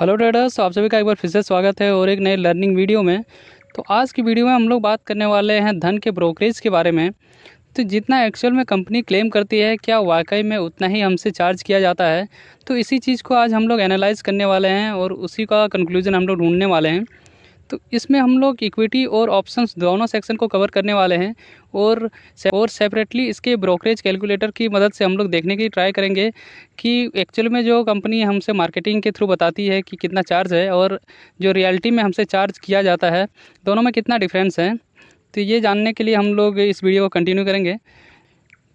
hello traders तो आप सभी का एक बार फिर से स्वागत है और एक नए लर्निंग वीडियो में तो आज की वीडियो में हम लोग बात करने वाले हैं धन के ब्रोकरेज के बारे में तो जितना एक्चुअल में कंपनी क्लेम करती है क्या वाकई में उतना ही हमसे चार्ज किया जाता है तो इसी चीज़ को आज हम लोग एनालाइज़ करने वाले हैं और उसी का कंक्लूजन हम लोग ढूंढने वाले हैं तो इसमें हम लोग इक्विटी और ऑप्शंस दोनों सेक्शन को कवर करने वाले हैं और से, और सेपरेटली इसके ब्रोकरेज कैलकुलेटर की मदद से हम लोग देखने की ट्राई करेंगे कि एक्चुअल में जो कंपनी हमसे मार्केटिंग के थ्रू बताती है कि कितना चार्ज है और जो रियलिटी में हमसे चार्ज किया जाता है दोनों में कितना डिफरेंस है तो ये जानने के लिए हम लोग इस वीडियो को कंटिन्यू करेंगे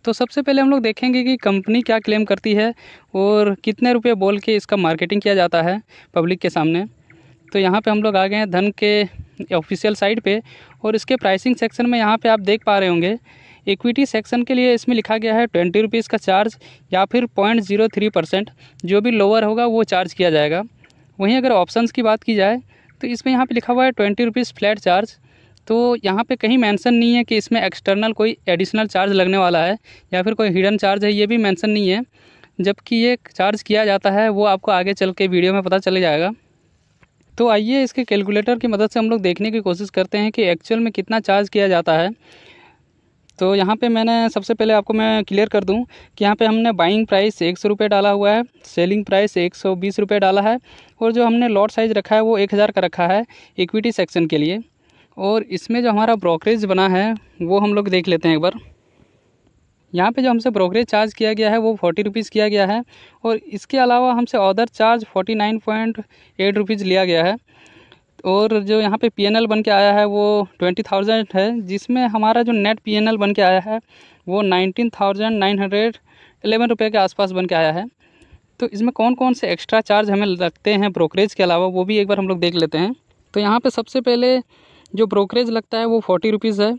तो सबसे पहले हम लोग देखेंगे कि कंपनी क्या क्लेम करती है और कितने रुपए बोल के इसका मार्केटिंग किया जाता है पब्लिक के सामने तो यहाँ पे हम लोग आ गए हैं धन के ऑफिशियल साइट पे और इसके प्राइसिंग सेक्शन में यहाँ पे आप देख पा रहे होंगे इक्विटी सेक्शन के लिए इसमें लिखा गया है ट्वेंटी रुपीज़ का चार्ज या फिर पॉइंट ज़ीरो थ्री परसेंट जो भी लोअर होगा वो चार्ज किया जाएगा वहीं अगर ऑप्शन की बात की जाए तो इसमें यहाँ पर लिखा हुआ है ट्वेंटी रुपीज़ फ्लैट चार्ज तो यहाँ पे कहीं मेंशन नहीं है कि इसमें एक्सटर्नल कोई एडिशनल चार्ज लगने वाला है या फिर कोई हिडन चार्ज है ये भी मेंशन नहीं है जबकि ये चार्ज किया जाता है वो आपको आगे चल के वीडियो में पता चले जाएगा तो आइए इसके कैलकुलेटर की मदद से हम लोग देखने की कोशिश करते हैं कि एक्चुअल में कितना चार्ज किया जाता है तो यहाँ पे मैंने सबसे पहले आपको मैं क्लियर कर दूँ कि यहाँ पे हमने बाइंग प्राइस एक सौ रुपये डाला हुआ है सेलिंग प्राइस एक सौ बीस रुपये डाला है और जो हमने लॉट साइज़ रखा है वो एक हज़ार का रखा है इक्विटी सेक्शन के लिए और इसमें जो हमारा ब्रोकरेज बना है वो हम लोग देख लेते हैं एक बार यहाँ पे जो हमसे ब्रोकरेज चार्ज किया गया है वो फोर्टी रुपीज़ किया गया है और इसके अलावा हमसे order charge forty nine point eight rupees लिया गया है और जो यहाँ पे पीएनएल बन के आया है वो ट्वेंटी थाउजेंड है जिसमें हमारा जो नेट पीएनएल बन के आया है वो nineteen thousand nine hundred eleven रुपये के आसपास बन के आया है तो इसमें कौन कौन से एक्स्ट्रा चार्ज हमें लगते हैं ब्रोकरेज के अलावा वो भी एक बार हम लोग देख लेते हैं तो यहाँ पर सबसे पहले जो ब्रोकरेज लगता है वो फोर्टी रुपीज़ है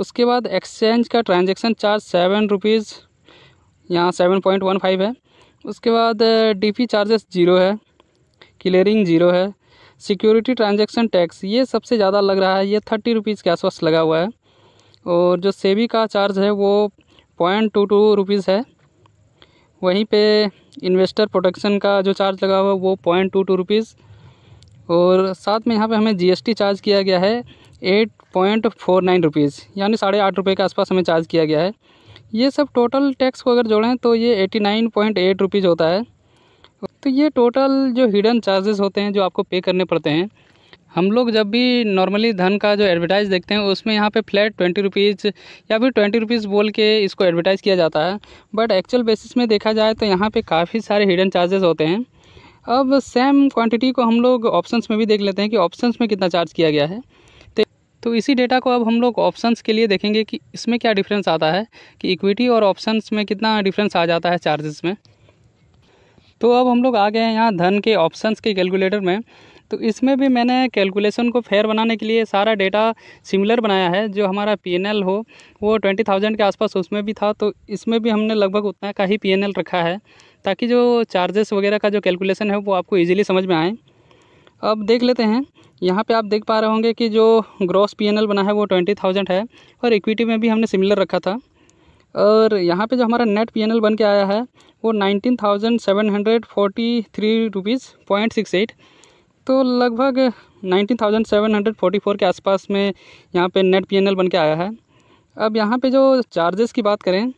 उसके बाद एक्सचेंज का ट्रांजेक्शन चार्ज सेवन रुपीज़ यहाँ सेवन पॉइंट वन फाइव है उसके बाद डीपी चार्जेस जीरो है क्लियरिंग जीरो है सिक्योरिटी ट्रांजेक्शन टैक्स ये सबसे ज़्यादा लग रहा है ये थर्टी रुपीज़ के आसपास लगा हुआ है और जो सेवी का चार्ज है वो पॉइंट टू टू रुपीज़ है वहीं पे इन्वेस्टर प्रोटेक्शन का जो चार्ज लगा हुआ है वो पॉइंट टू टू रुपीज़ और साथ में यहाँ पे हमें जीएसटी चार्ज किया गया है eight point four nine rupees यानी साढ़े आठ रुपये के आसपास हमें चार्ज किया गया है ये सब टोटल टैक्स को अगर जोड़ें तो ये eighty nine point eight rupees होता है तो ये टोटल जो हिडन चार्जेस होते हैं जो आपको पे करने पड़ते हैं हम लोग जब भी नॉर्मली धन का जो एडवर्टाइज़ देखते हैं उसमें यहाँ पे फ्लैट ट्वेंटी रुपीज़ या फिर ट्वेंटी रुपीज़ बोल के इसको एडवर्टाइज़ किया जाता है बट एक्चुअल बेसिस में देखा जाए तो यहाँ पे काफ़ी सारे हिडन चार्जेस होते हैं अब सेम क्वांटिटी को हम लोग ऑप्शंस में भी देख लेते हैं कि ऑप्शंस में कितना चार्ज किया गया है तो इसी डेटा को अब हम लोग ऑप्शंस के लिए देखेंगे कि इसमें क्या डिफरेंस आता है कि इक्विटी और ऑप्शंस में कितना डिफरेंस आ जाता है चार्जेस में तो अब हम लोग आ गए हैं यहाँ धन के ऑप्शंस के कैलकुलेटर में तो इसमें भी मैंने कैलकुलेशन को फेयर बनाने के लिए सारा डेटा सिमिलर बनाया है जो हमारा पी हो वो ट्वेंटी थाउजेंड के आसपास उसमें भी था तो इसमें भी हमने लगभग उतना का ही पी रखा है ताकि जो चार्जेस वगैरह का जो कैलकुलेशन है वो आपको ईजिली समझ में आए अब देख लेते हैं यहाँ पे आप देख पा रहे होंगे कि जो ग्रॉस पीएनएल बना है वो ट्वेंटी थाउजेंड है और इक्विटी में भी हमने सिमिलर रखा था और यहाँ पे जो हमारा नेट पीएनएल बन के आया है वो nineteen thousand seven hundred forty three rupees point six eight तो लगभग 19,744 के आसपास में यहाँ पे नेट पी बन के आया है अब यहाँ पे जो चार्जेस की बात करें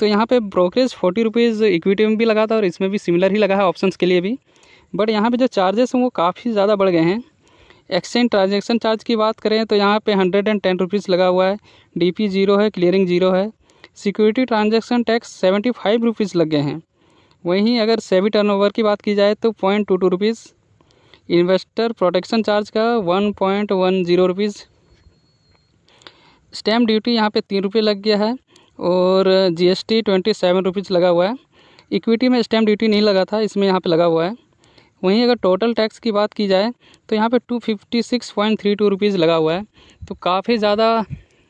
तो यहाँ पे ब्रोकरेज फोर्टी रुपीज़ इक्विटी में भी लगा था और इसमें भी सिमिलर ही लगा है ऑप्शंस के लिए भी बट यहाँ पे जो चार्जेस हैं वो काफ़ी ज़्यादा बढ़ गए हैं एक्सचेंज ट्रांजेक्शन चार्ज की बात करें तो यहाँ पे हंड्रेड एंड टेन रुपीज़ लगा हुआ है डी पी जीरो है क्लियरिंग जीरो है security transaction tax seventy five rupees लग गए हैं वहीं अगर सेवी टर्नओवर की बात की जाए तो point two two rupees investor protection charge का one point one zero rupees stamp duty यहाँ पे तीन रुपये लग गया है और जीएसटी ट्वेंटी सेवन रुपीज़ लगा हुआ है इक्विटी में स्टैम्प ड्यूटी नहीं लगा था इसमें यहाँ पे लगा हुआ है वहीं अगर टोटल टैक्स की बात की जाए तो यहाँ पे two fifty six point three two rupees लगा हुआ है तो काफ़ी ज़्यादा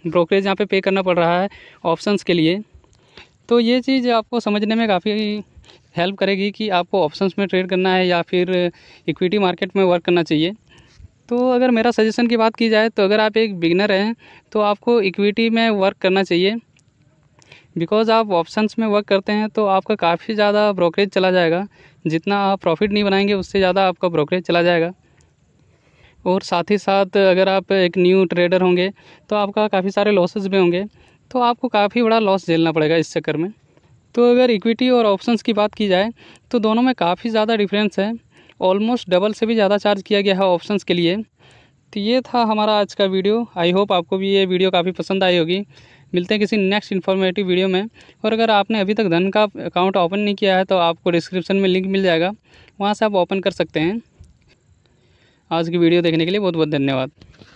ब्रोकरेज यहाँ पे पे करना पड़ रहा है ऑप्शंस के लिए तो ये चीज़ आपको समझने में काफ़ी हेल्प करेगी कि आपको ऑप्शंस में ट्रेड करना है या फिर इक्विटी मार्केट में वर्क करना चाहिए तो अगर मेरा सजेशन की बात की जाए तो अगर आप एक बिगनर हैं तो आपको इक्विटी में वर्क करना चाहिए बिकॉज़ आप ऑप्शंस में वर्क करते हैं तो आपका काफ़ी ज़्यादा ब्रोकरेज चला जाएगा जितना आप प्रॉफिट नहीं बनाएंगे उससे ज़्यादा आपका ब्रोकरेज चला जाएगा और साथ ही साथ अगर आप एक न्यू ट्रेडर होंगे तो आपका काफ़ी सारे लॉसेस भी होंगे तो आपको काफ़ी बड़ा लॉस झेलना पड़ेगा इस चक्कर में तो अगर इक्विटी और ऑप्शंस की बात की जाए तो दोनों में काफ़ी ज़्यादा डिफरेंस है ऑलमोस्ट डबल से भी ज़्यादा चार्ज किया गया है ऑप्शंस के लिए तो ये था हमारा आज का वीडियो आई होप आपको भी ये वीडियो काफ़ी पसंद आई होगी मिलते हैं किसी नेक्स्ट इन्फॉर्मेटिव वीडियो में और अगर आपने अभी तक धन का अकाउंट ओपन नहीं किया है तो आपको डिस्क्रिप्शन में लिंक मिल जाएगा वहाँ से आप ओपन कर सकते हैं आज की वीडियो देखने के लिए बहुत बहुत धन्यवाद